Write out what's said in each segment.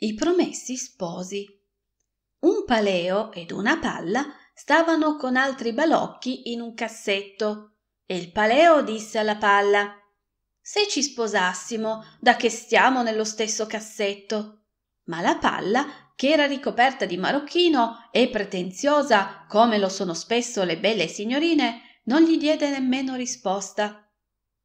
i promessi sposi un paleo ed una palla stavano con altri balocchi in un cassetto e il paleo disse alla palla se ci sposassimo da che stiamo nello stesso cassetto ma la palla che era ricoperta di marocchino e pretenziosa come lo sono spesso le belle signorine non gli diede nemmeno risposta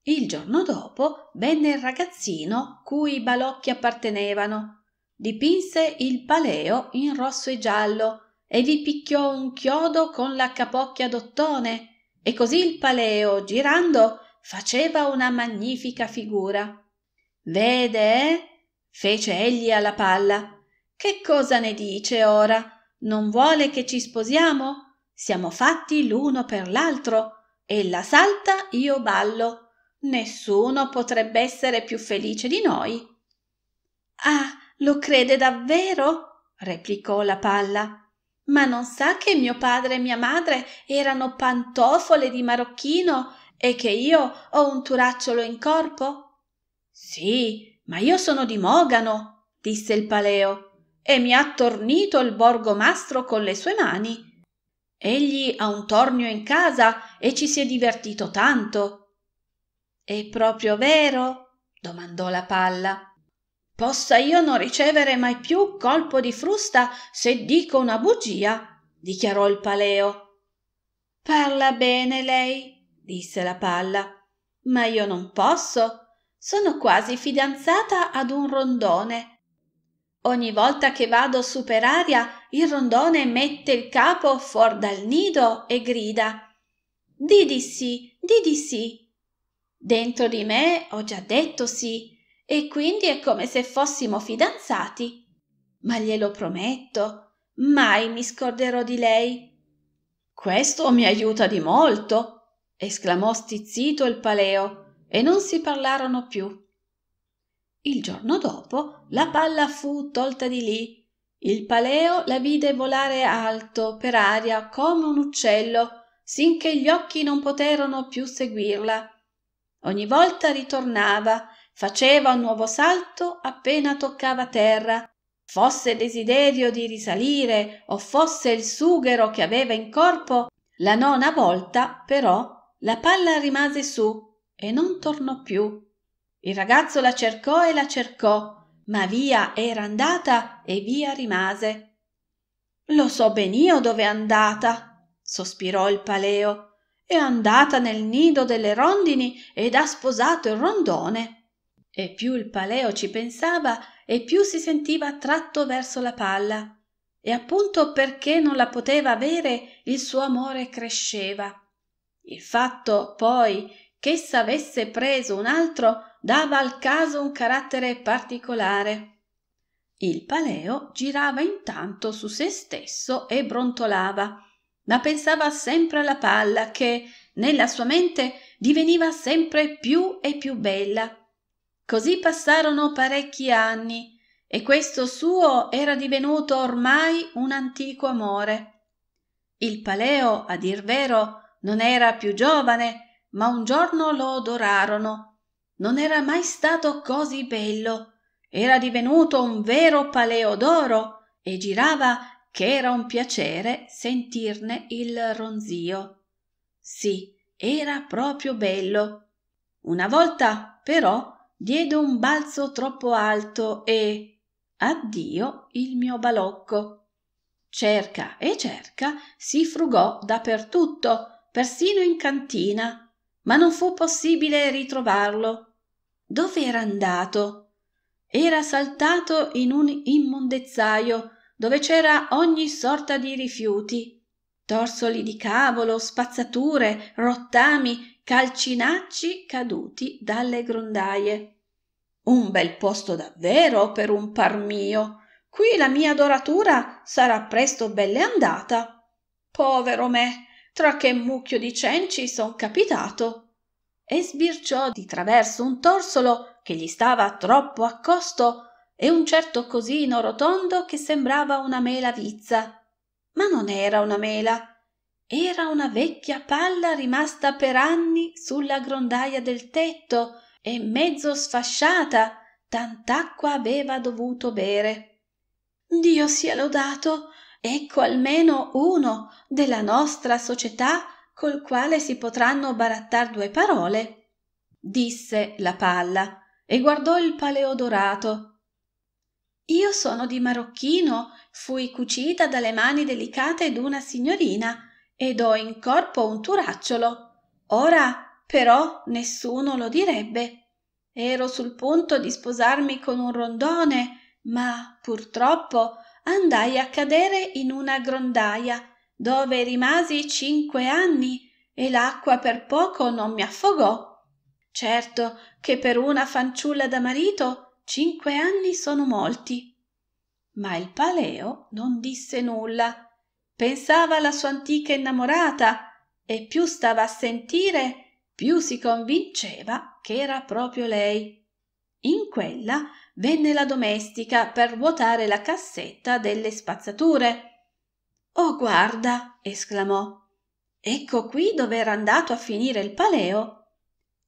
il giorno dopo venne il ragazzino cui i balocchi appartenevano dipinse il paleo in rosso e giallo e vi picchiò un chiodo con la capocchia d'ottone e così il paleo girando faceva una magnifica figura vede eh? fece egli alla palla che cosa ne dice ora non vuole che ci sposiamo siamo fatti l'uno per l'altro ella salta io ballo nessuno potrebbe essere più felice di noi ah lo crede davvero? replicò la palla. Ma non sa che mio padre e mia madre erano pantofole di marocchino e che io ho un turacciolo in corpo? Sì, ma io sono di Mogano, disse il paleo, e mi ha tornito il borgomastro con le sue mani. Egli ha un tornio in casa e ci si è divertito tanto. È proprio vero? domandò la palla possa io non ricevere mai più colpo di frusta se dico una bugia dichiarò il paleo parla bene lei disse la palla ma io non posso sono quasi fidanzata ad un rondone ogni volta che vado su per aria il rondone mette il capo fuor dal nido e grida di di sì di di sì dentro di me ho già detto sì e quindi è come se fossimo fidanzati. Ma glielo prometto, mai mi scorderò di lei. Questo mi aiuta di molto, esclamò stizzito il paleo, e non si parlarono più. Il giorno dopo la palla fu tolta di lì. Il paleo la vide volare alto per aria come un uccello, sinché gli occhi non poterono più seguirla. Ogni volta ritornava faceva un nuovo salto appena toccava terra. Fosse desiderio di risalire o fosse il sughero che aveva in corpo, la nona volta però la palla rimase su e non tornò più. Il ragazzo la cercò e la cercò, ma via era andata e via rimase. Lo so ben io dov'è andata, sospirò il paleo. È andata nel nido delle rondini ed ha sposato il rondone e più il paleo ci pensava e più si sentiva attratto verso la palla e appunto perché non la poteva avere il suo amore cresceva il fatto poi ch'essa avesse preso un altro dava al caso un carattere particolare il paleo girava intanto su se stesso e brontolava ma pensava sempre alla palla che nella sua mente diveniva sempre più e più bella Così passarono parecchi anni e questo suo era divenuto ormai un antico amore. Il Paleo, a dir vero, non era più giovane, ma un giorno lo odorarono. Non era mai stato così bello. Era divenuto un vero Paleo d'oro e girava che era un piacere sentirne il ronzio. Sì, era proprio bello. Una volta, però, diede un balzo troppo alto e addio il mio balocco cerca e cerca si frugò da per tutto persino in cantina ma non fu possibile ritrovarlo Dove era andato era saltato in un immondezzaio dove c'era ogni sorta di rifiuti torsoli di cavolo spazzature rottami calcinacci caduti dalle grondaie un bel posto davvero per un par mio qui la mia doratura sarà presto bell'e andata povero me tra che mucchio di cenci son capitato e sbirciò di traverso un torsolo che gli stava troppo accosto e un certo cosino rotondo che sembrava una mela vizza ma non era una mela era una vecchia palla rimasta per anni sulla grondaia del tetto e mezzo sfasciata tant'acqua aveva dovuto bere dio sia lodato ecco almeno uno della nostra società col quale si potranno barattar due parole disse la palla e guardò il paleodorato io sono di marocchino fui cucita dalle mani delicate d'una signorina ed ho in corpo un turacciolo ora però nessuno lo direbbe ero sul punto di sposarmi con un rondone ma purtroppo andai a cadere in una grondaia dove rimasi cinque anni e l'acqua per poco non mi affogò. Certo che per una fanciulla da marito cinque anni sono molti. Ma il paleo non disse nulla pensava alla sua antica innamorata e più stava a sentire più si convinceva ch'era proprio lei in quella venne la domestica per vuotare la cassetta delle spazzature oh guarda esclamò ecco qui dov'era andato a finire il paleo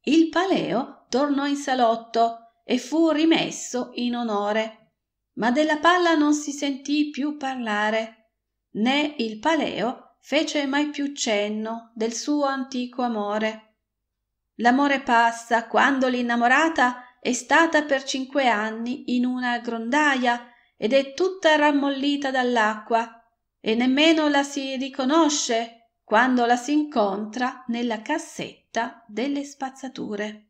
il paleo tornò in salotto e fu rimesso in onore ma della palla non si sentì più parlare né il paleo fece mai più cenno del suo antico amore l'amore passa quando l'innamorata è stata per cinque anni in una grondaia ed è tutta rammollita dall'acqua e nemmeno la si riconosce quando la s'incontra nella cassetta delle spazzature